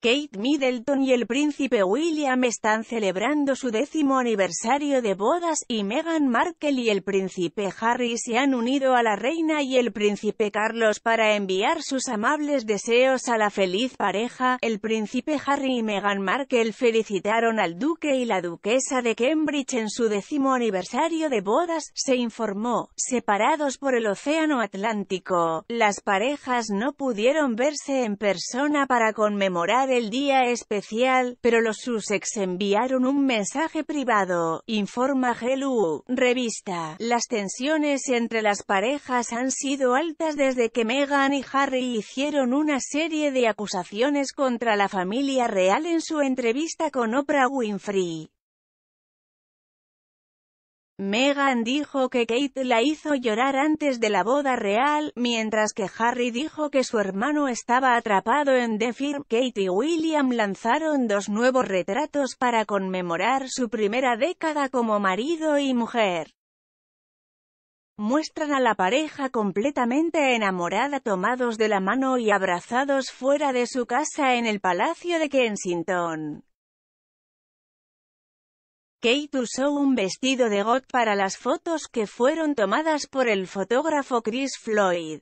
Kate Middleton y el príncipe William están celebrando su décimo aniversario de bodas, y Meghan Markle y el príncipe Harry se han unido a la reina y el príncipe Carlos para enviar sus amables deseos a la feliz pareja. El príncipe Harry y Meghan Markle felicitaron al duque y la duquesa de Cambridge en su décimo aniversario de bodas, se informó, separados por el océano Atlántico. Las parejas no pudieron verse en persona para conmemorar el día especial, pero los Sussex enviaron un mensaje privado, informa Hello! Revista. Las tensiones entre las parejas han sido altas desde que Meghan y Harry hicieron una serie de acusaciones contra la familia real en su entrevista con Oprah Winfrey. Meghan dijo que Kate la hizo llorar antes de la boda real, mientras que Harry dijo que su hermano estaba atrapado en The Kate y William lanzaron dos nuevos retratos para conmemorar su primera década como marido y mujer. Muestran a la pareja completamente enamorada tomados de la mano y abrazados fuera de su casa en el Palacio de Kensington. Kate usó un vestido de Got para las fotos que fueron tomadas por el fotógrafo Chris Floyd.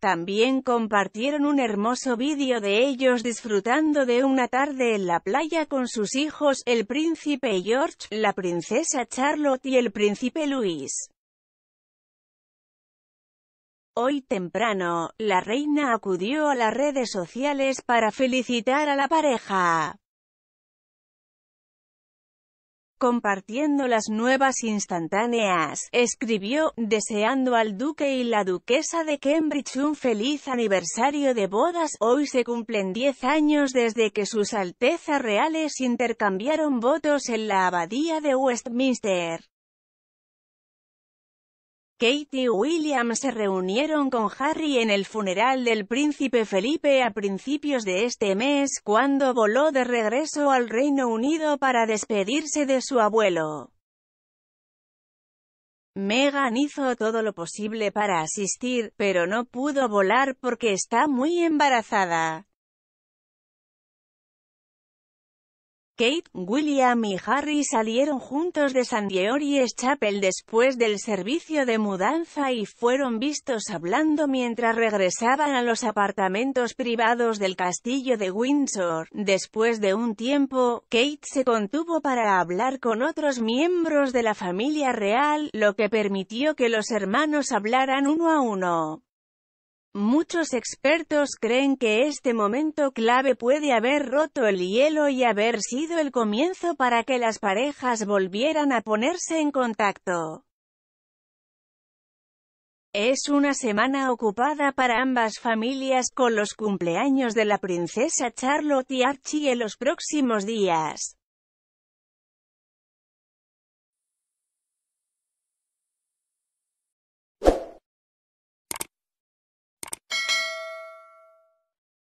También compartieron un hermoso vídeo de ellos disfrutando de una tarde en la playa con sus hijos, el príncipe George, la princesa Charlotte y el príncipe Luis. Hoy temprano, la reina acudió a las redes sociales para felicitar a la pareja compartiendo las nuevas instantáneas, escribió, deseando al duque y la duquesa de Cambridge un feliz aniversario de bodas, hoy se cumplen 10 años desde que sus altezas reales intercambiaron votos en la abadía de Westminster. Kate y William se reunieron con Harry en el funeral del príncipe Felipe a principios de este mes, cuando voló de regreso al Reino Unido para despedirse de su abuelo. Meghan hizo todo lo posible para asistir, pero no pudo volar porque está muy embarazada. Kate, William y Harry salieron juntos de San George's Chapel después del servicio de mudanza y fueron vistos hablando mientras regresaban a los apartamentos privados del castillo de Windsor. Después de un tiempo, Kate se contuvo para hablar con otros miembros de la familia real, lo que permitió que los hermanos hablaran uno a uno. Muchos expertos creen que este momento clave puede haber roto el hielo y haber sido el comienzo para que las parejas volvieran a ponerse en contacto. Es una semana ocupada para ambas familias, con los cumpleaños de la princesa Charlotte y Archie en los próximos días.